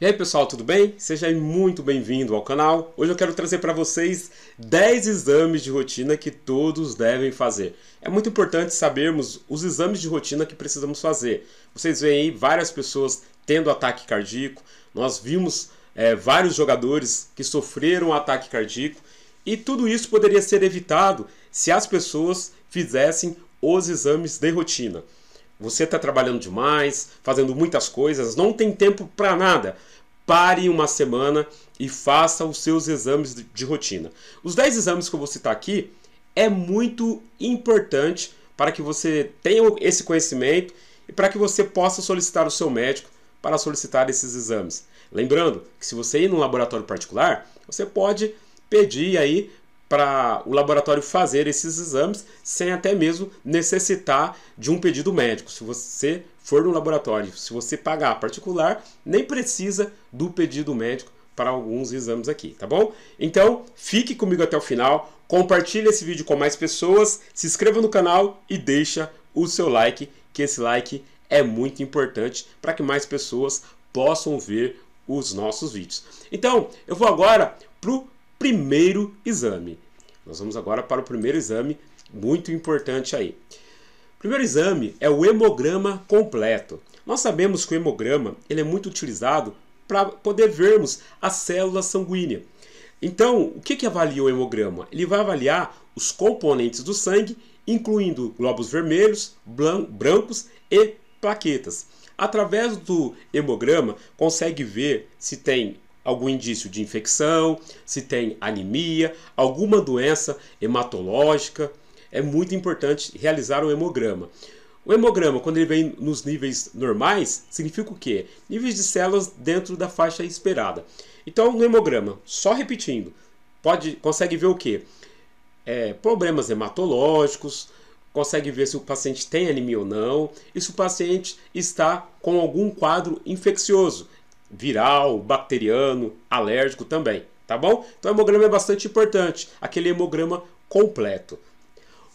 E aí pessoal, tudo bem? Seja muito bem-vindo ao canal. Hoje eu quero trazer para vocês 10 exames de rotina que todos devem fazer. É muito importante sabermos os exames de rotina que precisamos fazer. Vocês veem aí várias pessoas tendo ataque cardíaco, nós vimos é, vários jogadores que sofreram ataque cardíaco e tudo isso poderia ser evitado se as pessoas fizessem os exames de rotina. Você está trabalhando demais, fazendo muitas coisas, não tem tempo para nada. Pare uma semana e faça os seus exames de rotina. Os 10 exames que eu vou citar aqui é muito importante para que você tenha esse conhecimento e para que você possa solicitar o seu médico para solicitar esses exames. Lembrando que se você ir num laboratório particular, você pode pedir aí para o laboratório fazer esses exames sem até mesmo necessitar de um pedido médico. Se você for no laboratório, se você pagar particular, nem precisa do pedido médico para alguns exames aqui, tá bom? Então, fique comigo até o final, compartilhe esse vídeo com mais pessoas, se inscreva no canal e deixa o seu like, que esse like é muito importante para que mais pessoas possam ver os nossos vídeos. Então, eu vou agora pro primeiro exame. Nós vamos agora para o primeiro exame, muito importante aí. O primeiro exame é o hemograma completo. Nós sabemos que o hemograma ele é muito utilizado para poder vermos a célula sanguínea. Então, o que, que avalia o hemograma? Ele vai avaliar os componentes do sangue, incluindo glóbulos vermelhos, brancos e plaquetas. Através do hemograma, consegue ver se tem algum indício de infecção, se tem anemia, alguma doença hematológica. É muito importante realizar um hemograma. O hemograma, quando ele vem nos níveis normais, significa o quê? Níveis de células dentro da faixa esperada. Então, no hemograma, só repetindo, pode, consegue ver o quê? É, problemas hematológicos, consegue ver se o paciente tem anemia ou não, e se o paciente está com algum quadro infeccioso viral, bacteriano, alérgico também, tá bom? Então o hemograma é bastante importante, aquele hemograma completo.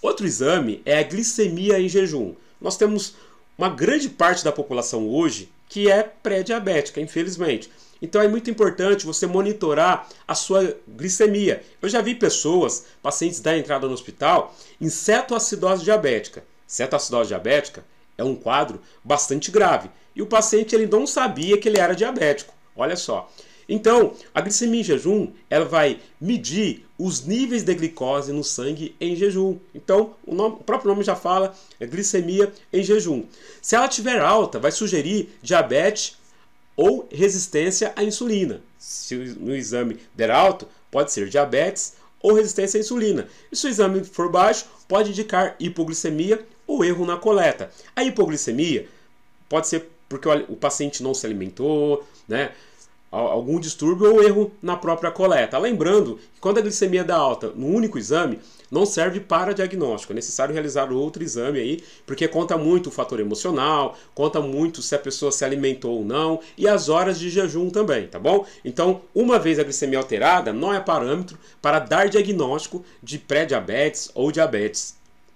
Outro exame é a glicemia em jejum. Nós temos uma grande parte da população hoje que é pré-diabética, infelizmente. Então é muito importante você monitorar a sua glicemia. Eu já vi pessoas, pacientes da entrada no hospital, em cetoacidose diabética. Cetoacidose diabética é um quadro bastante grave. E o paciente ele não sabia que ele era diabético. Olha só. Então, a glicemia em jejum, ela vai medir os níveis de glicose no sangue em jejum. Então, o, nome, o próprio nome já fala, é glicemia em jejum. Se ela estiver alta, vai sugerir diabetes ou resistência à insulina. Se no exame der alto, pode ser diabetes ou resistência à insulina. E se o exame for baixo, pode indicar hipoglicemia ou erro na coleta. A hipoglicemia pode ser porque o paciente não se alimentou, né? algum distúrbio ou erro na própria coleta. Lembrando que quando a glicemia dá alta no único exame, não serve para diagnóstico, é necessário realizar outro exame aí, porque conta muito o fator emocional, conta muito se a pessoa se alimentou ou não e as horas de jejum também, tá bom? Então, uma vez a glicemia alterada, não é parâmetro para dar diagnóstico de pré-diabetes ou diabetes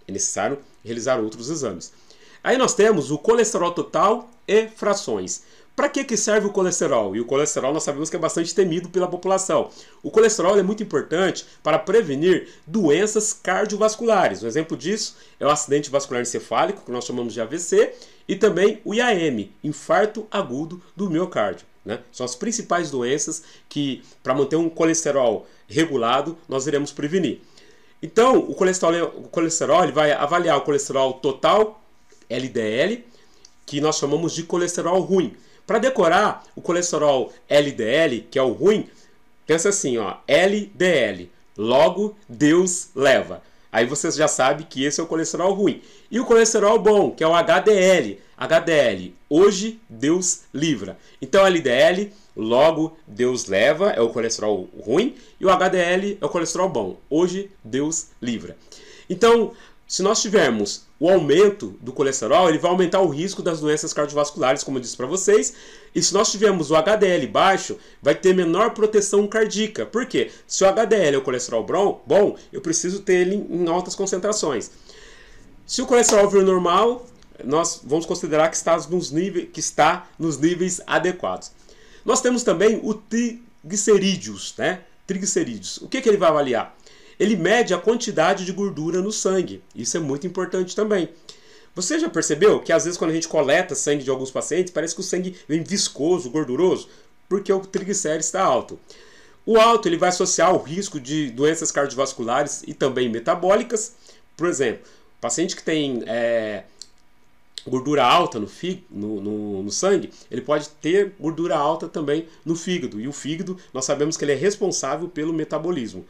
é necessário realizar outros exames. Aí nós temos o colesterol total e frações. Para que, que serve o colesterol? E o colesterol nós sabemos que é bastante temido pela população. O colesterol é muito importante para prevenir doenças cardiovasculares. Um exemplo disso é o acidente vascular encefálico, que nós chamamos de AVC, e também o IAM, infarto agudo do miocárdio. Né? São as principais doenças que, para manter um colesterol regulado, nós iremos prevenir. Então, o colesterol, o colesterol ele vai avaliar o colesterol total, LDL, que nós chamamos de colesterol ruim. Para decorar o colesterol LDL, que é o ruim, pensa assim, ó, LDL, logo Deus leva. Aí você já sabe que esse é o colesterol ruim. E o colesterol bom, que é o HDL. HDL, hoje Deus livra. Então LDL, logo Deus leva, é o colesterol ruim. E o HDL é o colesterol bom, hoje Deus livra. Então, se nós tivermos o aumento do colesterol, ele vai aumentar o risco das doenças cardiovasculares, como eu disse para vocês. E se nós tivermos o HDL baixo, vai ter menor proteção cardíaca. Por quê? Se o HDL é o colesterol bom, bom eu preciso ter ele em altas concentrações. Se o colesterol vir normal, nós vamos considerar que está nos níveis, que está nos níveis adequados. Nós temos também o triglicerídeos, né? Triglicerídeos. O que, que ele vai avaliar? Ele mede a quantidade de gordura no sangue. Isso é muito importante também. Você já percebeu que às vezes quando a gente coleta sangue de alguns pacientes, parece que o sangue vem viscoso, gorduroso, porque o triglicérides está alto. O alto ele vai associar o risco de doenças cardiovasculares e também metabólicas. Por exemplo, paciente que tem é, gordura alta no, no, no, no, sangue, ele pode ter gordura alta também no fígado. E o fígado, nós sabemos que ele é responsável pelo metabolismo.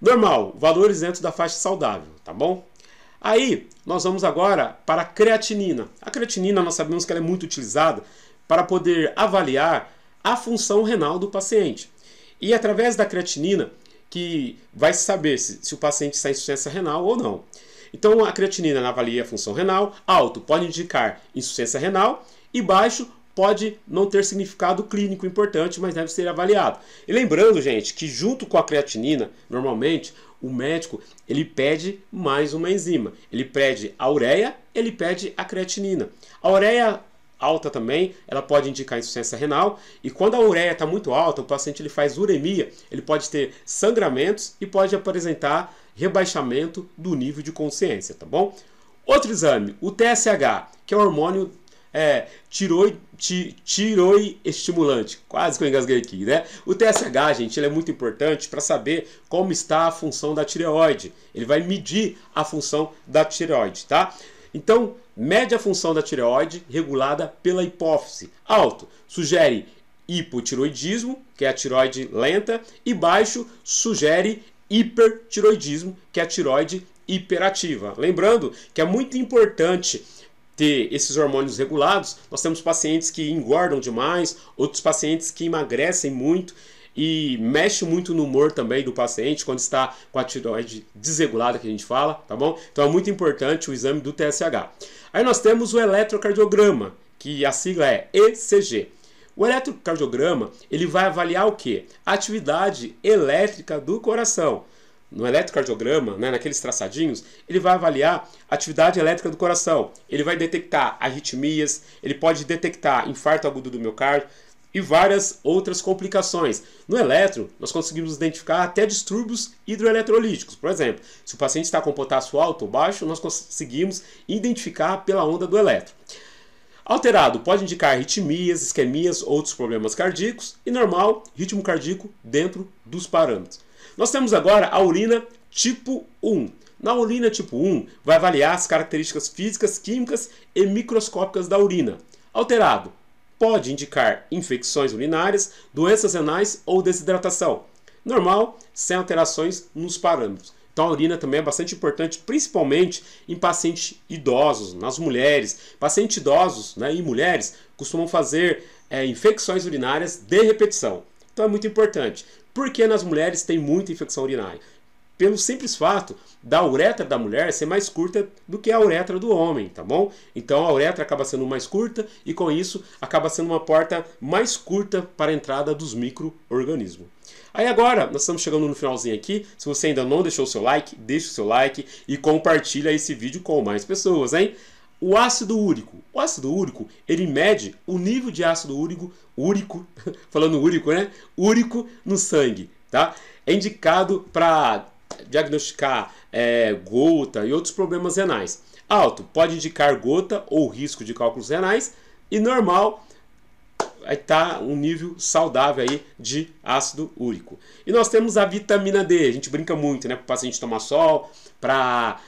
Normal, valores dentro da faixa saudável, tá bom? Aí, nós vamos agora para a creatinina. A creatinina, nós sabemos que ela é muito utilizada para poder avaliar a função renal do paciente. E é através da creatinina, que vai saber se, se o paciente está em insuficiência renal ou não. Então, a creatinina avalia a função renal, alto pode indicar insuficiência renal e baixo pode não ter significado clínico importante, mas deve ser avaliado. E lembrando, gente, que junto com a creatinina, normalmente o médico ele pede mais uma enzima. Ele pede a ureia, ele pede a creatinina. A ureia alta também, ela pode indicar insuficiência renal. E quando a ureia está muito alta, o paciente ele faz uremia, ele pode ter sangramentos e pode apresentar rebaixamento do nível de consciência, tá bom? Outro exame, o TSH, que é o hormônio é, tiroi, ti, tiroi estimulante. Quase que eu engasguei aqui, né? O TSH, gente, ele é muito importante para saber como está a função da tireoide. Ele vai medir a função da tireoide, tá? Então, mede a função da tireoide regulada pela hipófise. Alto sugere hipotiroidismo, que é a tiroide lenta, e baixo sugere hipertiroidismo, que é a tiroide hiperativa. Lembrando que é muito importante ter esses hormônios regulados, nós temos pacientes que engordam demais, outros pacientes que emagrecem muito e mexe muito no humor também do paciente quando está com a tireoide desregulada que a gente fala, tá bom? Então é muito importante o exame do TSH. Aí nós temos o eletrocardiograma, que a sigla é ECG. O eletrocardiograma, ele vai avaliar o que? A atividade elétrica do coração no eletrocardiograma, né, naqueles traçadinhos, ele vai avaliar a atividade elétrica do coração. Ele vai detectar arritmias, ele pode detectar infarto agudo do miocárdio e várias outras complicações. No eletro, nós conseguimos identificar até distúrbios hidroeletrolíticos. Por exemplo, se o paciente está com potássio alto ou baixo, nós conseguimos identificar pela onda do eletro. Alterado pode indicar arritmias, isquemias, outros problemas cardíacos e normal, ritmo cardíaco dentro dos parâmetros. Nós temos agora a urina tipo 1. Na urina tipo 1, vai avaliar as características físicas, químicas e microscópicas da urina. Alterado, pode indicar infecções urinárias, doenças renais ou desidratação. Normal, sem alterações nos parâmetros. Então a urina também é bastante importante, principalmente em pacientes idosos, nas mulheres. Pacientes idosos né, e mulheres costumam fazer é, infecções urinárias de repetição. Então é muito importante. Porque nas mulheres tem muita infecção urinária? Pelo simples fato da uretra da mulher ser mais curta do que a uretra do homem, tá bom? Então a uretra acaba sendo mais curta e com isso acaba sendo uma porta mais curta para a entrada dos micro-organismos. Aí agora, nós estamos chegando no finalzinho aqui. Se você ainda não deixou o seu like, deixa o seu like e compartilha esse vídeo com mais pessoas, hein? o ácido úrico. O ácido úrico, ele mede o nível de ácido úrico, úrico, falando úrico, né? Úrico no sangue, tá? É indicado para diagnosticar é, gota e outros problemas renais. Alto pode indicar gota ou risco de cálculos renais e normal estar tá um nível saudável aí de ácido úrico. E nós temos a vitamina D, a gente brinca muito, né, para o paciente tomar sol, para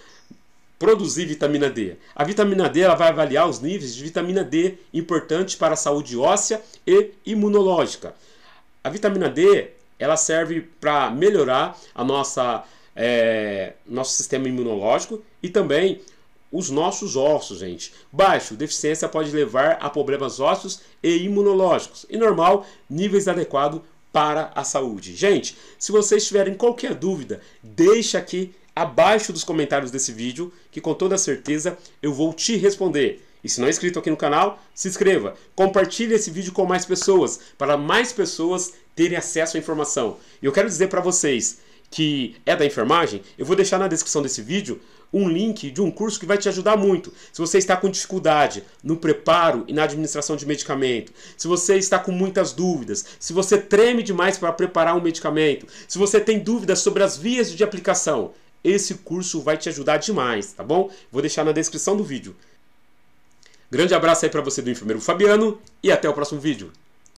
produzir vitamina D? A vitamina D ela vai avaliar os níveis de vitamina D importantes para a saúde óssea e imunológica. A vitamina D ela serve para melhorar a nossa, é, nosso sistema imunológico e também os nossos ossos, gente. Baixo, deficiência pode levar a problemas ósseos e imunológicos. E normal, níveis adequados para a saúde. Gente, se vocês tiverem qualquer dúvida, deixa aqui abaixo dos comentários desse vídeo, que com toda certeza eu vou te responder. E se não é inscrito aqui no canal, se inscreva. Compartilhe esse vídeo com mais pessoas, para mais pessoas terem acesso à informação. E eu quero dizer para vocês que é da enfermagem, eu vou deixar na descrição desse vídeo um link de um curso que vai te ajudar muito. Se você está com dificuldade no preparo e na administração de medicamento, se você está com muitas dúvidas, se você treme demais para preparar um medicamento, se você tem dúvidas sobre as vias de aplicação, esse curso vai te ajudar demais, tá bom? Vou deixar na descrição do vídeo. Grande abraço aí para você do enfermeiro Fabiano e até o próximo vídeo.